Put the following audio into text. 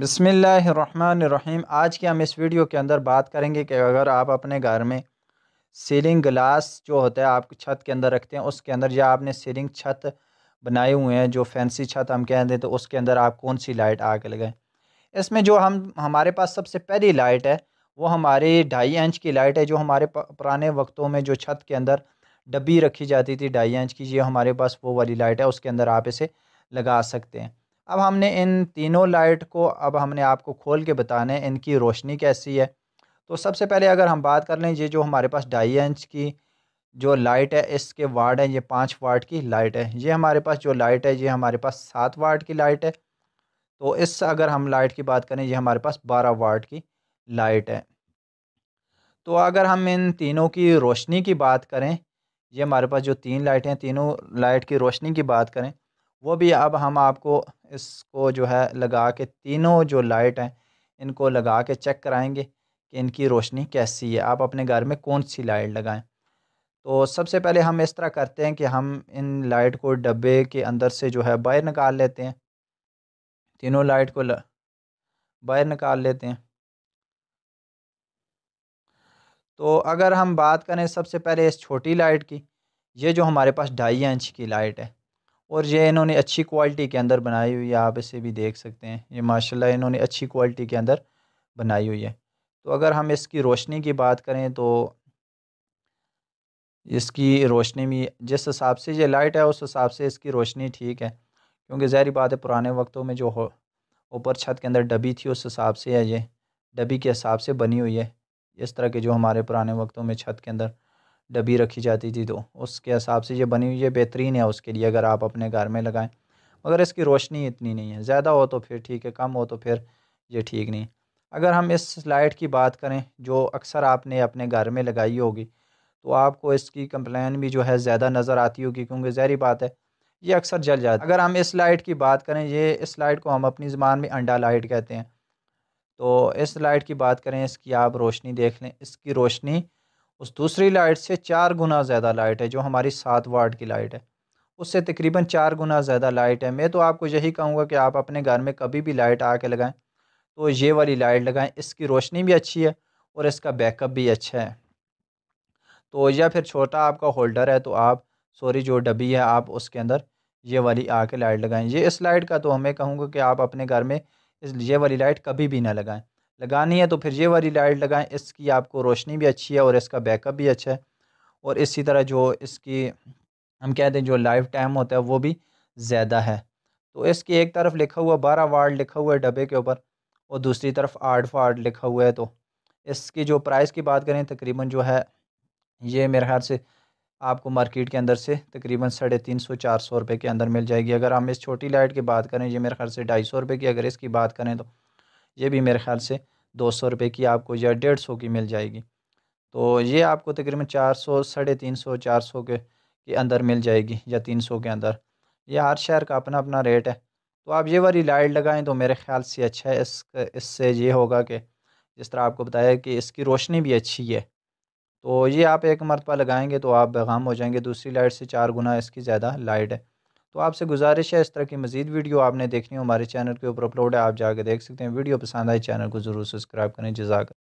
बिसमीम आज के हम इस वीडियो के अंदर बात करेंगे कि अगर आप अपने घर में सीलिंग ग्लास जो होता है आप छत के अंदर रखते हैं उसके अंदर या आपने सीलिंग छत बनाए हुए हैं जो फैंसी छत हम कह दें तो उसके अंदर आप कौन सी लाइट आग लगाएं इसमें जो हम हमारे पास सबसे पहली लाइट है वो हमारे ढाई इंच की लाइट है जो हमारे पुराने वक्तों में जो छत के अंदर डब्बी रखी जाती थी ढाई इंच की ये हमारे पास वो वाली लाइट है उसके अंदर आप इसे लगा सकते हैं अब हमने इन तीनों लाइट को अब हमने आपको खोल के बताने इनकी रोशनी कैसी है तो सबसे पहले अगर हम बात कर लें ये जो हमारे पास ढाई इंच की जो लाइट है इसके वार्ड हैं ये पाँच वाट की लाइट है ये हमारे पास जो लाइट है ये हमारे पास सात वाट की लाइट है तो इस अगर हम लाइट की बात करें ये हमारे पास बारह वाट की लाइट है तो अगर हम इन तीनों की रोशनी की बात करें ये हमारे पास जो तीन लाइटें हैं तीनों लाइट की रोशनी की बात करें वो भी अब हम आपको इसको जो है लगा के तीनों जो लाइट हैं इनको लगा के चेक कराएंगे कि इनकी रोशनी कैसी है आप अपने घर में कौन सी लाइट लगाएं तो सबसे पहले हम इस तरह करते हैं कि हम इन लाइट को डब्बे के अंदर से जो है बाहर निकाल लेते हैं तीनों लाइट को बाहर निकाल लेते हैं तो अगर हम बात करें सबसे पहले इस छोटी लाइट की ये जो हमारे पास ढाई इंच की लाइट है और ये इन्होंने अच्छी क्वालिटी के अंदर बनाई हुई है आप इसे भी देख सकते हैं ये माशाल्लाह इन्होंने अच्छी क्वालिटी के अंदर बनाई हुई है तो अगर हम इसकी रोशनी की बात करें तो इसकी रोशनी भी जिस हिसाब से ये लाइट है उस हिसाब से इसकी रोशनी ठीक है क्योंकि ज़हरी बात है पुराने वक्तों में जो हो ऊपर छत के अंदर डबी थी उस हिसाब से है ये डबी के हिसाब से बनी हुई है इस तरह के जो हमारे पुराने वक्तों में छत के अंदर डब्बी रखी जाती थी तो उसके हिसाब से ये बनी हुई है बेहतरीन है उसके लिए अगर आप अपने घर में लगाएं मगर इसकी रोशनी इतनी नहीं है ज़्यादा हो तो फिर ठीक है कम हो तो फिर ये ठीक नहीं अगर हम इस लाइट की बात करें जो अक्सर आपने अपने घर में लगाई होगी तो आपको इसकी कंप्लेन भी जो है ज़्यादा नज़र आती होगी क्योंकि जहरी बात है ये अक्सर जल जाती है अगर हम इस लाइट की बात करें ये इस लाइट को हम अपनी ज़बान में अंडा लाइट कहते हैं तो इस लाइट की बात करें इसकी आप रोशनी देख लें इसकी रोशनी उस दूसरी लाइट से चार गुना ज़्यादा लाइट है जो हमारी सात वाट की लाइट है उससे तकरीबन चार गुना ज़्यादा लाइट है मैं तो आपको यही कहूँगा कि आप अपने घर में कभी भी लाइट आके लगाएं तो ये वाली लाइट लगाएं इसकी रोशनी भी अच्छी है और इसका बैकअप भी अच्छा है तो या फिर छोटा आपका होल्डर है तो आप सॉरी जो डब्बी है आप उसके अंदर ये वाली आके लाइट लगाएं ये इस लाइट का तो हमें कहूँगा कि आप अपने घर में इस ये वाली लाइट कभी भी ना लगाएं लगानी है तो फिर ये वाली लाइट लगाएं इसकी आपको रोशनी भी अच्छी है और इसका बैकअप भी अच्छा है और इसी तरह जो इसकी हम कहते हैं जो लाइफ टाइम होता है वो भी ज़्यादा है तो इसकी एक तरफ लिखा हुआ बारह वार्ड लिखा हुआ है डब्बे के ऊपर और दूसरी तरफ आठ वार्ड लिखा हुआ है तो इसकी जो प्राइस की बात करें तकरीबन जो है ये मेरे ख्याल से आपको मार्केट के अंदर से तकरीबन साढ़े तीन सौ चार सौ रुपये के अंदर मिल जाएगी अगर हम इस छोटी लाइट की बात करें ये मेरे ख्याल से ढाई सौ रुपये की अगर इसकी बात करें तो ये भी मेरे ख्याल से दो सौ रुपये की आपको या डेढ़ सौ की मिल जाएगी तो ये आपको तकरीबन चार सौ साढ़े तीन सौ चार सौ के के अंदर मिल जाएगी या तीन सौ के अंदर यह हर शहर का अपना अपना रेट है तो आप ये वाली लाइट लगाएं तो मेरे ख्याल से अच्छा है इस इससे ये होगा कि जिस तरह आपको बताया कि इसकी रोशनी भी अच्छी है तो ये आप एक मरतबा लगाएंगे तो आप बेगाम हो जाएंगे दूसरी लाइट से चार गुना इसकी ज़्यादा लाइट है तो आपसे गुजारिश है इस तरह की मजीद वीडियो आपने देखनी हो हमारे चैनल के ऊपर अपलोड है आप जाकर देख सकते हैं वीडियो पसंद आए चैनल को ज़रूर सब्सक्राइब करें जजाक